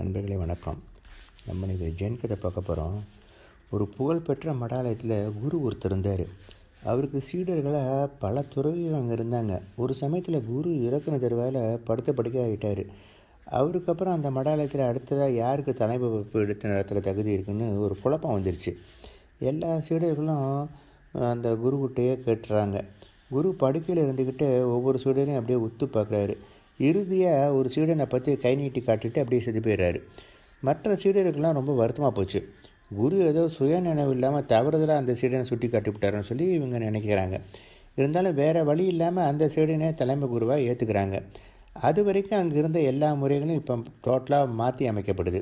நண்பர்களை வணக்கம் நம்ம இது ஜென் கதை பார்க்க போகிறோம் ஒரு புகழ்பெற்ற மடாலயத்தில் குரு ஒருத்தர் இருந்தார் அவருக்கு சீடர்களாக பல துறவிகள் அங்கே இருந்தாங்க ஒரு சமயத்தில் குரு இறக்குன தருவாயில் படுத்த படுக்க ஆகிட்டார் அவருக்கப்புறம் அந்த மடாலயத்தில் அடுத்ததாக யாருக்கு வகுப்பு எடுத்து நடத்துகிற தகுதி இருக்குன்னு ஒரு குழப்பம் வந்துருச்சு எல்லா சீடர்களும் அந்த குருக்கிட்டையே கேட்டுறாங்க குரு படுக்கையில் இருந்துக்கிட்டு ஒவ்வொரு சீடரையும் அப்படியே ஒத்து பார்க்குறாரு இறுதியாக ஒரு சீடனை பற்றி கை நீட்டி காட்டிட்டு அப்படியே செத்து போயிடுறாரு மற்ற சீடர்களுக்கெல்லாம் ரொம்ப வருத்தமாக போச்சு குரு ஏதோ சுய நினைவு இல்லாமல் தவறுதலாக அந்த சீடனை சுட்டி காட்டிவிட்டாருன்னு சொல்லி இவங்க நினைக்கிறாங்க இருந்தாலும் வேறு வழி இல்லாமல் அந்த சீடனை தலைமை குருவாக ஏற்றுக்கிறாங்க அது வரைக்கும் அங்கே இருந்த எல்லா முறைகளும் இப்போ டோட்டலாக மாற்றி அமைக்கப்படுது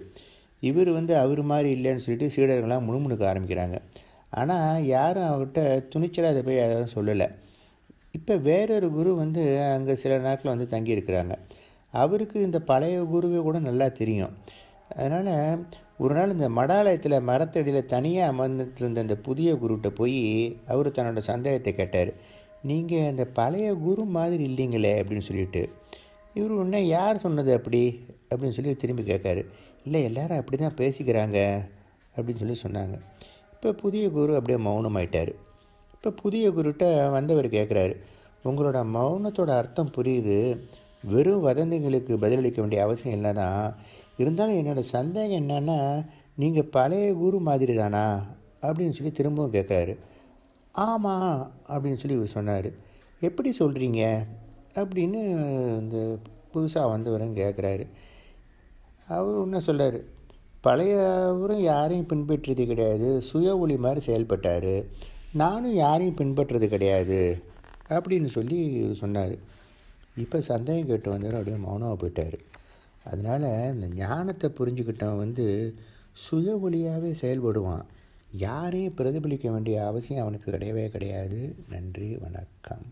இவர் வந்து அவர் மாதிரி இல்லைன்னு சொல்லிட்டு சீடர்கள்லாம் முணுமுணுக்க ஆரம்பிக்கிறாங்க ஆனால் யாரும் அவர்கிட்ட துணிச்சலாக அதை போய் யாரும் சொல்லலை இப்போ வேறொரு குரு வந்து அங்கே சில நாட்களில் வந்து தங்கியிருக்கிறாங்க அவருக்கு இந்த பழைய குருவை கூட நல்லா தெரியும் அதனால் ஒரு நாள் இந்த மடாலயத்தில் மரத்தடியில் தனியாக அமர்ந்துட்டு இருந்த அந்த புதிய குருகிட்ட போய் அவர் தன்னோட சந்தேகத்தை கேட்டார் நீங்கள் அந்த பழைய குரு மாதிரி இல்லைங்களே அப்படின்னு சொல்லிட்டு இவர் உடனே யார் சொன்னது அப்படி அப்படின்னு சொல்லி திரும்பி கேட்காரு இல்லை எல்லாரும் அப்படி தான் பேசிக்கிறாங்க அப்படின்னு சொல்லி சொன்னாங்க இப்போ புதிய குரு அப்படியே மௌனமாயிட்டார் இப்போ புதிய குருட்ட வந்தவர் கேட்குறாரு உங்களோட மௌனத்தோட அர்த்தம் புரியுது வெறும் வதந்திகளுக்கு பதிலளிக்க வேண்டிய அவசியம் இல்லை தான் இருந்தாலும் என்னோடய சந்தேகம் என்னென்னா நீங்கள் பழைய குரு மாதிரி தானா அப்படின்னு சொல்லி திரும்பவும் கேட்குறாரு ஆமாம் அப்படின்னு சொல்லி இவர் சொன்னார் எப்படி சொல்கிறீங்க அப்படின்னு இந்த புதுசாக வந்தவரும் கேட்குறாரு அவர் ஒன்றும் சொல்கிறார் பழையவரும் யாரையும் பின்பற்றியது கிடையாது சுய ஒளி மாதிரி செயல்பட்டார் நானும் யாரையும் பின்பற்றுறது கிடையாது அப்படின்னு சொல்லி சொன்னார் இப்போ சந்தேகம் கேட்டு வந்தவர் அப்படியே மௌனமாக போயிட்டார் அதனால் இந்த ஞானத்தை புரிஞ்சுக்கிட்டவன் வந்து சுய ஒளியாகவே செயல்படுவான் யாரையும் பிரதிபலிக்க வேண்டிய அவசியம் அவனுக்கு கிடையவே கிடையாது நன்றி வணக்கம்